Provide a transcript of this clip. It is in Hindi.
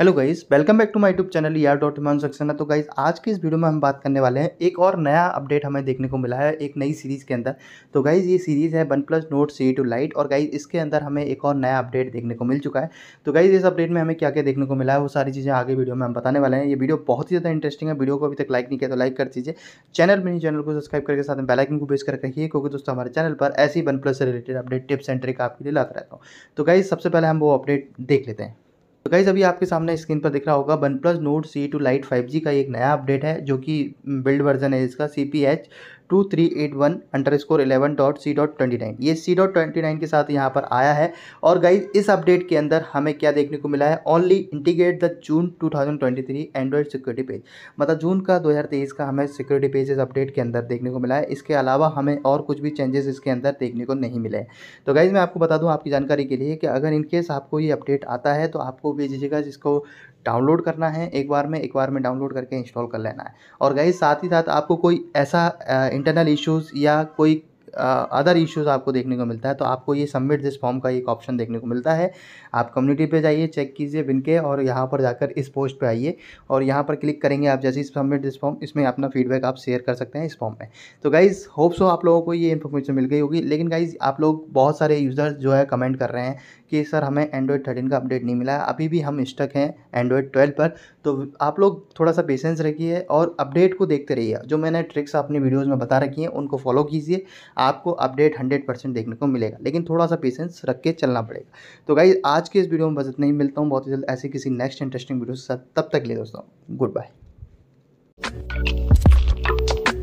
hello guys welcome back to my YouTube channel यार डॉट हिमान सक्सेना तो गाइज आज के इस वीडियो में हम बात करने वाले हैं एक और नया अपडेट हमें देखने को मिला है एक नई सीरीज़ के अंदर तो गाइज ये सीरीज़ है one plus note C two lite और गाइज इसके अंदर हमें एक और नया अपडेट देखने को मिल चुका है तो गाइज इस अपडेट में हमें क्या क्या देखने को मिला है वो सारी चीज़ें आगे वीडियो में हम बताने वाले हैं ये वीडियो बहुत ही ज़्यादा इंटरेस्टिंग है वीडियो को अभी तक लाइक नहीं किया तो लाइक कर दीजिए चैनल मेरी चैनल को सब्सक्राइब करके साथ में बेलाइकन को बेस कर रखिए क्योंकि दोस्तों हमारे चैनल पर ऐसी वन प्लस से related update tips and trick आपके लिए लाता रहता हूँ तो गाइज सबसे पहले हम वो अपडेट देख लेते हैं तो गाइज़ अभी आपके सामने स्क्रीन पर दिख रहा होगा one plus note C two lite five G का एक नया अपडेट है जो कि बिल्ड वर्जन है इसका C P H two three eight one underscore eleven dot C dot twenty nine ये सी डॉट ट्वेंटी नाइन के साथ यहाँ पर आया है और गाइज इस अपडेट के अंदर हमें क्या देखने को मिला है only integrate the June two thousand twenty three Android security page मतलब जून का दो हज़ार तेईस का हमें सिक्योरिटी पेज इस अपडेट के अंदर देखने को मिला है इसके अलावा हमें और कुछ भी चेंजेस इसके अंदर देखने को नहीं मिले तो गाइज़ मैं आपको बता दूँ आपकी जानकारी के लिए कि अगर इनकेस आपको ये अपडेट आता है तो आपको भेजिएगा जिसको डाउनलोड करना है एक बार में एक बार में डाउनलोड करके इंस्टॉल कर लेना है और गाइज साथ ही साथ आपको कोई ऐसा इंटरनल इश्यूज़ या कोई अदर इश्यूज़ आपको देखने को मिलता है तो आपको ये सबमिट दिस फॉर्म का एक ऑप्शन देखने को मिलता है आप कम्युनिटी पे जाइए चेक कीजिए बिन के और यहाँ पर जाकर इस पोस्ट पे आइए और यहाँ पर क्लिक करेंगे आप जैसे सबमिट दिस फॉर्म इसमें अपना फीडबैक आप शेयर कर सकते हैं इस फॉर्म में तो गाइज़ होप सो आप लोगों को ये इन्फॉर्मेशन मिल गई होगी लेकिन गाइज़ आप लोग बहुत सारे यूज़र्स जो है कमेंट कर रहे हैं कि सर हमें एंड्रॉयड थर्टीन का अपडेट नहीं मिला है अभी भी हम स्टक हैं एंड्रॉयड ट्वेल्व पर तो आप लोग थोड़ा सा पेशेंस रखिए और अपडेट को देखते रहिए जो मैंने ट्रिक्स अपनी वीडियोज़ में बता रखी हैं उनको फॉलो कीजिए आप आपको अपडेट हंड्रेड परसेंट देखने को मिलेगा लेकिन थोड़ा सा पेशेंस रख के चलना पड़ेगा तो गाइज आज के इस वीडियो में बस इतना ही मिलता हूँ बहुत ही जल्द ऐसे किसी नेक्स्ट इंटरेस्टिंग वीडियो के साथ तब तक ले दोस्तों गुड बाय